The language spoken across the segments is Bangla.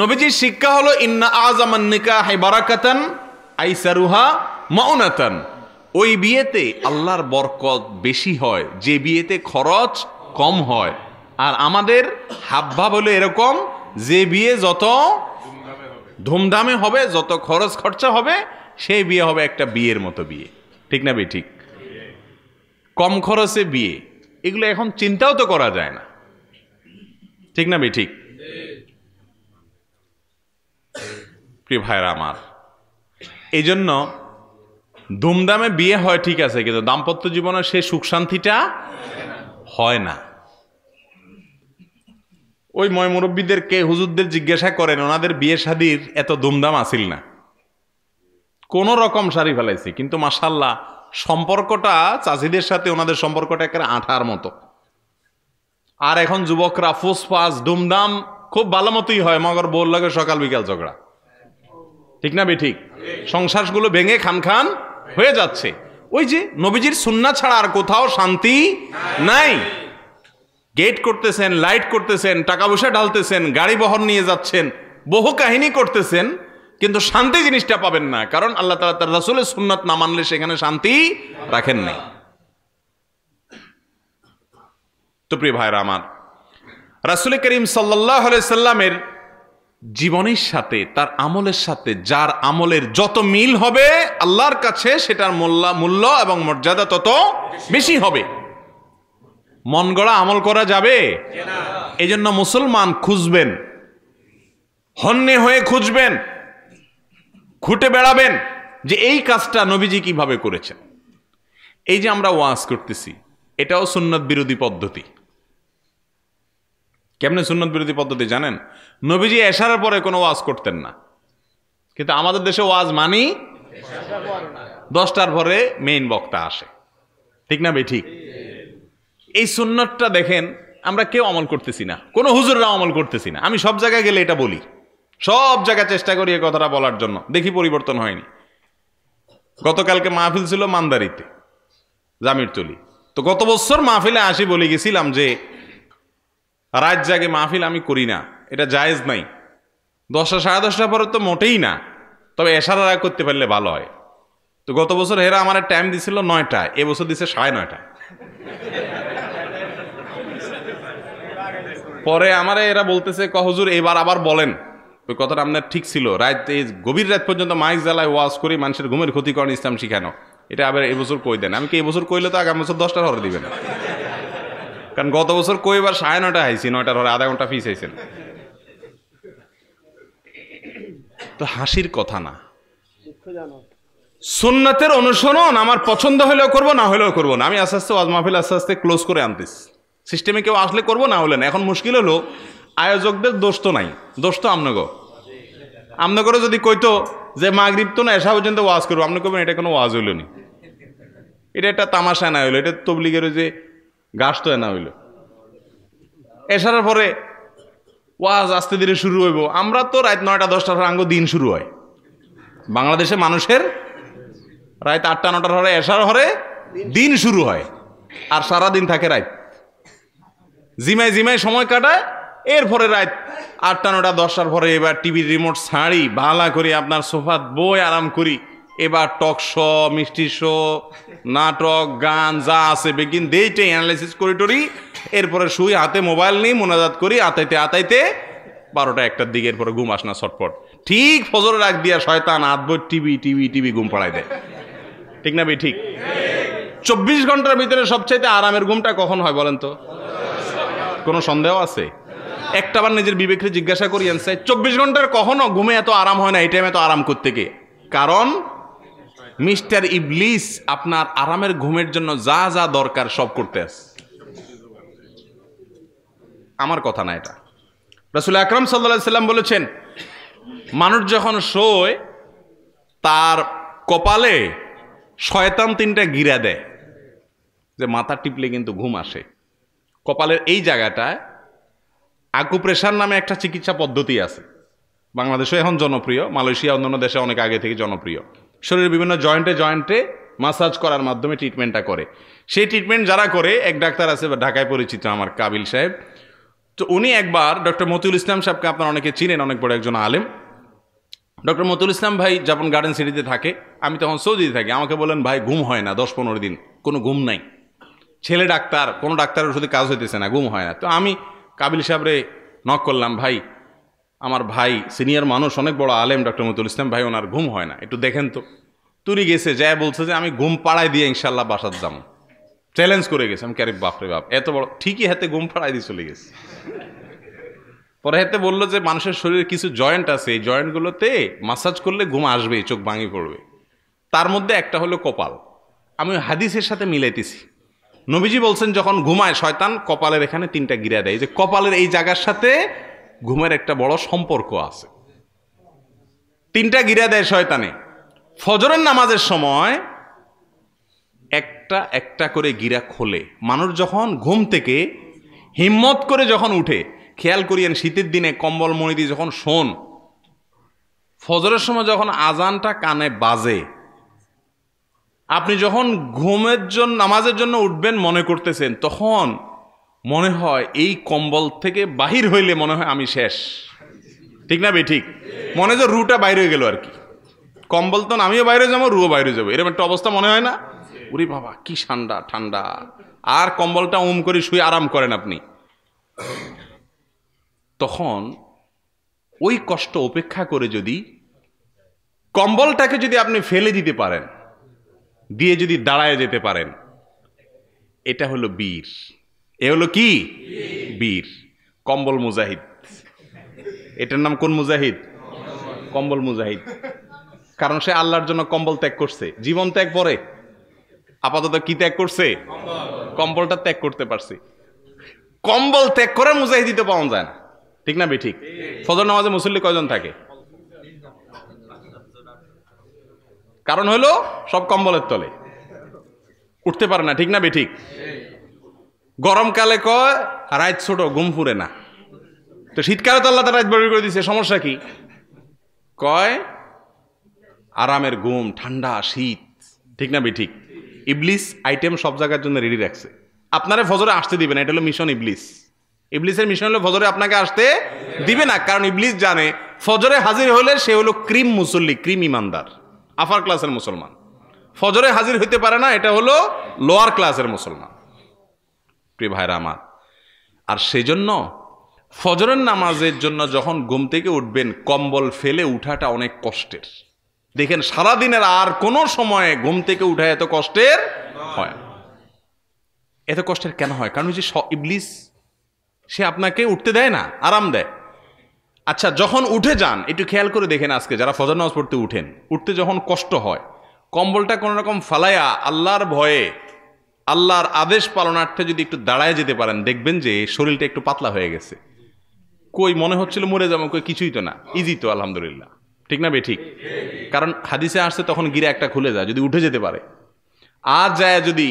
নবীজির শিক্ষা হলো ইন্না আজামান নিকাহ বারাকাতান আইসারুহা মাউনাতান ওই বিয়েতে আল্লাহর বরকত বেশি হয় যে বিয়েতে খরচ কম হয় আর আমাদের হাবভাব হলো এরকম যে বিয়ে যত ধুমধামে হবে যত খরচ খরচা হবে সেই বিয়ে হবে একটা বিয়ের মতো বিয়ে ঠিক না ভাই ঠিক কম খরচে বিয়ে এগুলো এখন চিন্তাও তো করা যায় না ঠিক না ভাই ঠিক প্রিয় ভাইরা আমার এই জন্য ধুমধামে বিয়ে হয় ঠিক আছে কিন্তু দাম্পত্য জীবনের সেই সুখ শান্তিটা হয় না ওই ময় মুরব্বীদেরকে হুজুরদের জিজ্ঞাসা করেন ওনাদের বিয়ে শাদীর এত ধুমধাম আসিল না কোনো রকম শাড়ি ফেলাইছে কিন্তু মাসাল্লা সম্পর্কটা চাষিদের সাথে ওনাদের সম্পর্কটা একটা আঠার মতো আর এখন যুবকরা ফুসফাস ধুমধাম খুব ভালো মতোই হয় মগর বোর লাগে সকাল বিকাল ঝগড়া ঠিক না বেঠিক সংসারগুলো ভেঙে খান খান হয়ে যাচ্ছে ওই যে নবীজির সুন্না ছাড়া আর কোথাও শান্তি নাই গেট করতেছেন লাইট করতেছেন টাকা পয়সা ঢালতেছেন গাড়ি বহন নিয়ে যাচ্ছেন বহু কাহিনী করতেছেন কিন্তু শান্তি জিনিসটা পাবেন না কারণ আল্লাহ তালা তার রাসুলের সুন্নাত না মানলে সেখানে শান্তি রাখেন নাই তো প্রিয় ভাইরা আমার রাসুল করিম সাল্লাহ সাল্লামের জীবনের সাথে তার আমলের সাথে যার আমলের যত মিল হবে আল্লাহর কাছে সেটার মোল্লা মূল্য এবং মর্যাদা তত বেশি হবে মন গড়া আমল করা যাবে এই জন্য মুসলমান খুঁজবেন হন্যে হয়ে খুঁজবেন খুঁটে বেড়াবেন যে এই কাজটা নবীজি কিভাবে করেছেন এই যে আমরা ওয়াজ করতেছি এটাও সুন্নত বিরোধী পদ্ধতি কেমনি সুন্নত বিরোধী পদ্ধতি জানেন নবীজি এশার পরে কোনো ওয়াজ করতেন না কিন্তু আমাদের দেশে ওয়াজ মানি দশটার পরে মেইন বক্তা আসে ঠিক না ভাই ঠিক এই সুন্নতটা দেখেন আমরা কেউ আমল করতেছি না কোনো হুজুররা আমল করতেছি না আমি সব জায়গায় গেলে এটা বলি সব জায়গায় চেষ্টা করি এই কথাটা বলার জন্য দেখি পরিবর্তন হয়নি গতকালকে মাহফিল ছিল মান্দারিতে জামিরতলি তো গত বছর মাহফিলে আসি বলে গেছিলাম যে রাত জাগে মাহফিল আমি করি না এটা জায়েজ নাই দশটা সাড়ে দশটা পরে তো মোটেই না তবে এশার রায় করতে পারলে ভালো হয় তো গত বছর হেরা আমার টাইম দিছিল নয়টা এবছর দিছে সাড়ে নয়টা পরে আমারে এরা বলতেছে ক হুজুর এবার আবার বলেন ওই কথাটা আপনার ঠিক ছিল রাত এই গভীর রাত পর্যন্ত মাইক জ্বালায় ওয়াজ করি মানুষের ঘুমের ক্ষতি করেন ইসলাম শিখানো এটা আবার এবছর কই দেন আমি কি এবছর কইলে তো আগামী বছর দশটা হরে দিবেন কারণ গত বছর কইবার সাড়ে নয়টা হাইছি নয়টার ধরে আধা ঘন্টা ফিস হয়েছেন তো হাসির কথা না সুন্নাতের অনুসরণ আমার পছন্দ হলেও করব না হলেও করব না আমি আস্তে আস্তে ওয়াজ মাহফিল আস্তে আস্তে ক্লোজ করে আনতিস সিস্টেমে কেউ আসলে করব না হলেন এখন মুশকিল হলো আয়োজকদের দোষ তো নাই দোষ তো আমনগো আমনগরে যদি কইতো যে মাগরীব তো না এসা পর্যন্ত ওয়াজ করবো আপনি করবেন এটা কোনো ওয়াজ হইল এটা একটা তামাশা না হইলো এটা তবলিগের যে গাছ তো এনা হইল এসার পরে ওয়াজ আস্তে ধীরে শুরু হইব আমরা তো রাত নয়টা দশটার পর আঙ্গ দিন শুরু হয় বাংলাদেশে মানুষের রাত আটটা নটার হরে এসার হরে দিন শুরু হয় আর সারা দিন থাকে রাত জিমায় জিমায় সময় কাটায় এরপরে রাত আটটা নটা দশটার পরে এবার টিভির রিমোট ছাড়ি ভালা করি আপনার সোফাত বই আরাম করি এবার টক শো মিষ্টি শো নাটক গান যা আছে বেগিন দেইটাই অ্যানালাইসিস করি টরি এরপরে শুই হাতে মোবাইল নিই মোনাজাত করি আতাইতে আতাইতে বারোটা একটার দিকে এরপরে ঘুম আস না ছটপট ঠিক ফজর রাখ দিয়া শয়তান আধব টিভি টিভি টিভি ঘুম পড়াই দেয় ঠিক না ভাই ঠিক চব্বিশ ঘন্টার ভিতরে সবচাইতে আরামের ঘুমটা কখন হয় বলেন তো কোনো সন্দেহ আছে একটাবার নিজের বিবেককে জিজ্ঞাসা করি আনসাই চব্বিশ ঘন্টার কখনো ঘুমে এত আরাম হয় না এই টাইমে এত আরাম করতে গিয়ে কারণ মিস্টার ইবলিস আপনার আরামের ঘুমের জন্য যা যা দরকার সব করতে আস আমার কথা না এটা রসুল আকরম সাল্লা সাল্লাম বলেছেন মানুষ যখন শোয় তার কপালে শয়তান তিনটা গিরা দেয় যে মাথা টিপলে কিন্তু ঘুম আসে কপালের এই জায়গাটায় আকুপ্রেশার নামে একটা চিকিৎসা পদ্ধতি আছে বাংলাদেশে এখন জনপ্রিয় মালয়েশিয়া অন্যান্য দেশে অনেক আগে থেকে জনপ্রিয় শরীরের বিভিন্ন জয়েন্টে জয়েন্টে মাসাজ করার মাধ্যমে ট্রিটমেন্টটা করে সেই ট্রিটমেন্ট যারা করে এক ডাক্তার আছে ঢাকায় পরিচিত আমার কাবিল সাহেব তো উনি একবার ডক্টর মতুল ইসলাম সাহেবকে আপনারা অনেকে চিনেন অনেক বড় একজন আলেম ডক্টর মতুল ইসলাম ভাই যখন গার্ডেন সিটিতে থাকে আমি তখন সৌদিতে থাকি আমাকে বলেন ভাই ঘুম হয় না দশ পনেরো দিন কোনো ঘুম নাই ছেলে ডাক্তার কোনো ডাক্তারের ওষুধে কাজ হইতেছে না ঘুম হয় না তো আমি কাবিল সাহেবরে নক করলাম ভাই আমার ভাই সিনিয়র মানুষ অনেক বড় আলেম ডক্টর মতুল ইসলাম ভাই ওনার ঘুম হয় না একটু দেখেন তো তুরি গেছে যায় বলছে যে আমি ঘুম পাড়ায় দিয়ে ইনশাল্লাহ বাসার যাম চ্যালেঞ্জ করে গেছে আমি ক্যারে বাপরে বাপ এত বড় ঠিকই হাতে ঘুম পাড়ায় দিয়ে চলে গেছে পরে হাতে বললো যে মানুষের শরীরে কিছু জয়েন্ট আছে এই জয়েন্টগুলোতে মাসাজ করলে ঘুম আসবে চোখ ভাঙি পড়বে তার মধ্যে একটা হলো কপাল আমি হাদিসের সাথে মিলাইতেছি নবীজি বলছেন যখন ঘুমায় শয়তান কপালের এখানে তিনটা গিরা দেয় যে কপালের এই জায়গার সাথে ঘুমের একটা বড় সম্পর্ক আছে তিনটা গিরা দেয় শয়তানে ফজরের নামাজের সময় একটা একটা করে গিরা খোলে মানুষ যখন ঘুম থেকে হিম্মত করে যখন উঠে খেয়াল করিয়েন শীতের দিনে কম্বল মণি দিয়ে যখন শোন ফজরের সময় যখন আজানটা কানে বাজে আপনি যখন ঘুমের জন্য নামাজের জন্য উঠবেন মনে করতেছেন তখন মনে হয় এই কম্বল থেকে বাহির হইলে মনে হয় আমি শেষ ঠিক না বে ঠিক মনে যে রুটা বাইরে হয়ে গেল আর কি কম্বল তো আমিও বাইরে যাবো রুও বাইরে যাবো এরকম একটা অবস্থা মনে হয় না ওরে বাবা কি ঠান্ডা ঠান্ডা আর কম্বলটা উম করে শুয়ে আরাম করেন আপনি তখন ওই কষ্ট উপেক্ষা করে যদি কম্বলটাকে যদি আপনি ফেলে দিতে পারেন দিয়ে যদি দাঁড়ায় যেতে পারেন এটা হলো বীর এ হলো কি বীর কম্বল মুজাহিদ এটার নাম কোন মুজাহিদ কম্বল মুজাহিদ কারণ সে আল্লাহর জন্য কম্বল ত্যাগ করছে জীবন ত্যাগ পরে আপাতত কি ত্যাগ করছে কম্বলটা ত্যাগ করতে পারছি কম্বল ত্যাগ করে মুজাহিদিতে পাওয়া যায় না ঠিক না ঠিক ফজর নামাজে মুসল্লি কয়জন থাকে কারণ হলো সব কম্বলের তলে উঠতে পারে না ঠিক না ঠিক গরমকালে কয় রাত ছোট ঘুম ফুরে না তো শীতকালে তো আল্লাহ রাত বড় করে দিছে সমস্যা কি কয় আরামের ঘুম ঠান্ডা শীত ঠিক না ঠিক ইবলিস আইটেম সব জায়গার জন্য রেডি রাখছে আপনারা ফজরে আসতে দিবে না এটা হলো মিশন ইবলিস ইবলিসের মিশন হলো ফজরে আপনাকে আসতে দিবে না কারণ ইবলিস জানে ফজরে হাজির হলে সে হলো ক্রিম মুসল্লি ক্রিম ইমানদার আফার ক্লাসের মুসলমান ফজরে হাজির হইতে পারে না এটা হলো লোয়ার ক্লাসের মুসলমান প্রিয় ভাইরা আমার আর সেই জন্য ফজরের নামাজের জন্য যখন ঘুম থেকে উঠবেন কম্বল ফেলে উঠাটা অনেক কষ্টের দেখেন সারাদিনের আর কোনো সময়ে ঘুম থেকে উঠা এত কষ্টের হয় এত কষ্টের কেন হয় কারণ যে ইবলিস সে আপনাকে উঠতে দেয় না আরাম দেয় আচ্ছা যখন উঠে যান একটু খেয়াল করে দেখেন আজকে যারা ফজর নামাজ পড়তে উঠেন উঠতে যখন কষ্ট হয় কম্বলটা কোনোরকম ফালায়া আল্লাহর ভয়ে আল্লাহর আদেশ পালনার্থে যদি একটু দাঁড়ায় যেতে পারেন দেখবেন যে শরীরটা একটু পাতলা হয়ে গেছে কই মনে হচ্ছিল মরে যাবো কই কিছুই তো না ইজি তো আলহামদুলিল্লাহ ঠিক না বে ঠিক কারণ হাদিসে আসছে তখন গিরা একটা খুলে যায় যদি উঠে যেতে পারে আর যায় যদি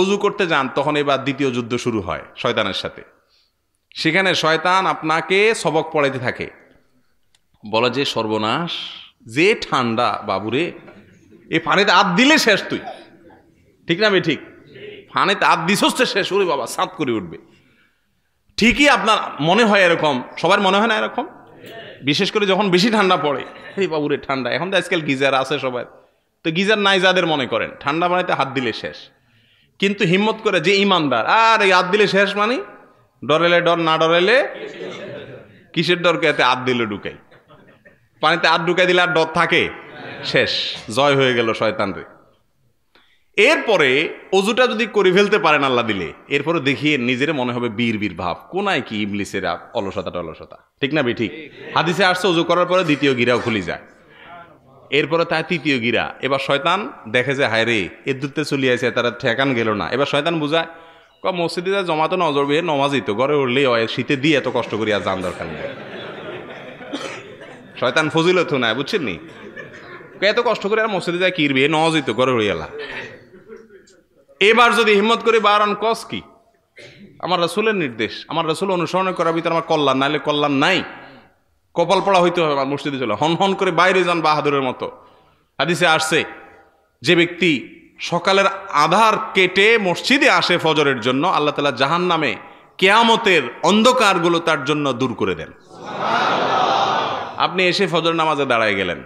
অজু করতে যান তখন এবার দ্বিতীয় যুদ্ধ শুরু হয় শয়তানের সাথে সেখানে শয়তান আপনাকে সবক পড়াইতে থাকে বলা যে সর্বনাশ যে ঠান্ডা বাবুরে এ পানিতে আর দিলে শেষ তুই ঠিক না বে ঠিক ফানেতে আধ দিশস্তে শেষ ওরে বাবা সাঁত করে উঠবে ঠিকই আপনার মনে হয় এরকম সবার মনে হয় না এরকম বিশেষ করে যখন বেশি ঠান্ডা পড়ে এই বাবুরে ঠান্ডা এখন তো আজকাল গিজার আছে সবাই তো গিজার নাই যাদের মনে করেন ঠান্ডা পানিতে হাত দিলে শেষ কিন্তু হিম্মত করে যে ইমানদার আর এই হাত দিলে শেষ মানে ডরেলে ডর না ডরেলে কিসের ডরকে এতে হাত দিলে ঢুকাই পানিতে হাত ঢুকাই দিলে আর ডর থাকে শেষ জয় হয়ে গেল রে এরপরে অজুটা যদি করে ফেলতে পারেন আল্লাহ দিলে এরপরে দেখিয়ে নিজের মনে হবে বীর বীর ভাব কোনায় কি ইবলিসের অলসতাটা অলসতা ঠিক না ঠিক হাদিসে আসছে অজু করার পরে দ্বিতীয় গিরাও খুলি যায় এরপরে তার তৃতীয় গিরা এবার শয়তান দেখে যে হায় রে দূরতে চলিয়ে আছে তারা ঠেকান গেল না এবার শয়তান বুঝায় ক মসজিদে যা তো নজর বিয়ে নমাজই তো ঘরে উঠলে হয় শীতে দিয়ে এত কষ্ট করি আর যান দরকার নেই শয়তান ফজিলত নাই বুঝছেন নি এত কষ্ট করে আর মসজিদে যায় কিরবে নজই তো ঘরে উড়িয়ালা এবার যদি হিম্মত করি বারান কস কি আমার রাসুলের নির্দেশ আমার রাসুল অনুসরণ করার ভিতরে আমার কল্যাণ নাহলে কল্যাণ নাই কপাল পড়া হইতে হবে আমার মসজিদে চলে হন হন করে বাইরে যান বাহাদুরের মতো হাদিসে আসছে যে ব্যক্তি সকালের আধার কেটে মসজিদে আসে ফজরের জন্য আল্লাহ তালা জাহান নামে কেয়ামতের অন্ধকারগুলো তার জন্য দূর করে দেন আপনি এসে ফজর নামাজে দাঁড়ায় গেলেন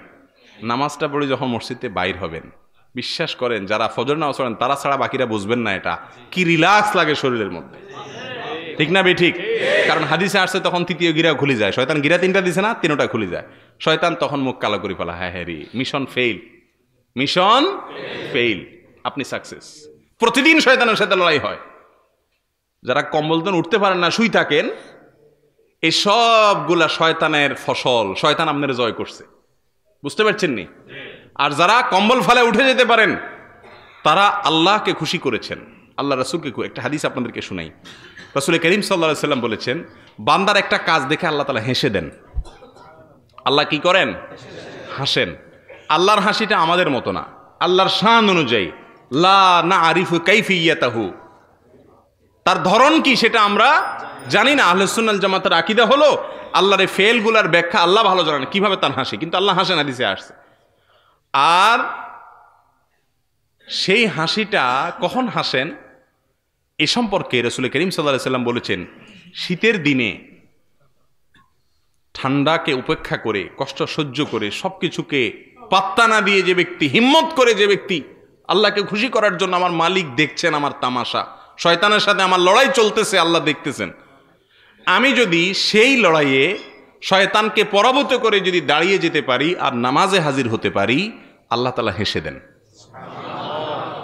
নামাজটা পড়ে যখন মসজিদে বাইর হবেন বিশ্বাস করেন যারা ফজর নামাজ পড়েন তারা ছাড়া বাকিরা বুঝবেন না এটা কি রিল্যাক্স লাগে শরীরের মধ্যে ঠিক না বে ঠিক কারণ হাদিসে আসছে তখন তৃতীয় গিরা খুলে যায় শয়তান গিরা তিনটা দিছে না তিনটা খুলে যায় শয়তান তখন মুখ কালো করে ফেলা হ্যাঁ Harry mission fail mission fail আপনি সাকসেস প্রতিদিন শয়তানের সাথে লড়াই হয় যারা কম্বলতন উঠতে পারেন না শুই থাকেন এই সবগুলা শয়তানের ফসল শয়তান আপনার জয় করছে বুঝতে পারছেন নি আর যারা কম্বল ফালে উঠে যেতে পারেন তারা আল্লাহকে খুশি করেছেন আল্লাহ রসুলকে একটা হাদিস আপনাদেরকে শুনাই রসুল করিম সাল্লা সাল্লাম বলেছেন বান্দার একটা কাজ দেখে আল্লাহ তালা হেসে দেন আল্লাহ কি করেন হাসেন আল্লাহর হাসিটা আমাদের মতো না আল্লাহর শান অনুযায়ী লা না আরিফু কাইফিয়াতাহু তার ধরন কি সেটা আমরা জানি না আহলেসুন্নাল জামাতের আকিদা হলো আল্লাহর ফেলগুলার ব্যাখ্যা আল্লাহ ভালো জানেন কিভাবে তার হাসি কিন্তু আল্লাহ হাসেন হাদিসে আসছে আর সেই হাসিটা কখন হাসেন এ সম্পর্কে রসুল করিম সাল্লাহ সাল্লাম বলেছেন শীতের দিনে ঠান্ডাকে উপেক্ষা করে কষ্ট সহ্য করে সব কিছুকে পাত্তা না দিয়ে যে ব্যক্তি হিম্মত করে যে ব্যক্তি আল্লাহকে খুশি করার জন্য আমার মালিক দেখছেন আমার তামাশা শয়তানের সাথে আমার লড়াই চলতেছে আল্লাহ দেখতেছেন আমি যদি সেই লড়াইয়ে শয়তানকে পরাভূত করে যদি দাঁড়িয়ে যেতে পারি আর নামাজে হাজির হতে পারি আল্লাহ তালা হেসে দেন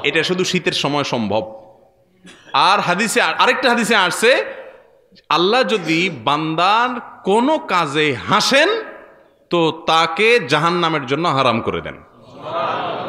এটা শুধু শীতের সময় সম্ভব আর হাদিসে আরেকটা হাদিসে আসছে আল্লাহ যদি বান্দার কোনো কাজে হাসেন তো তাকে জাহান নামের জন্য হারাম করে দেন